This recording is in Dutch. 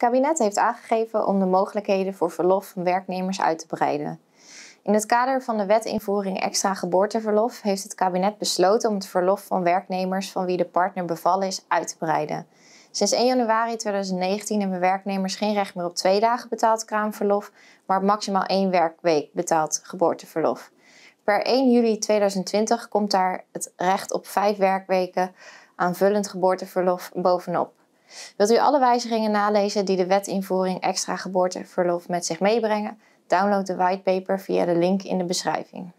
kabinet heeft aangegeven om de mogelijkheden voor verlof van werknemers uit te breiden. In het kader van de wet invoering extra geboorteverlof heeft het kabinet besloten om het verlof van werknemers van wie de partner bevallen is uit te breiden. Sinds 1 januari 2019 hebben werknemers geen recht meer op twee dagen betaald kraamverlof, maar maximaal één werkweek betaald geboorteverlof. Per 1 juli 2020 komt daar het recht op vijf werkweken aanvullend geboorteverlof bovenop. Wilt u alle wijzigingen nalezen die de wet invoering extra geboorteverlof met zich meebrengen? Download de whitepaper via de link in de beschrijving.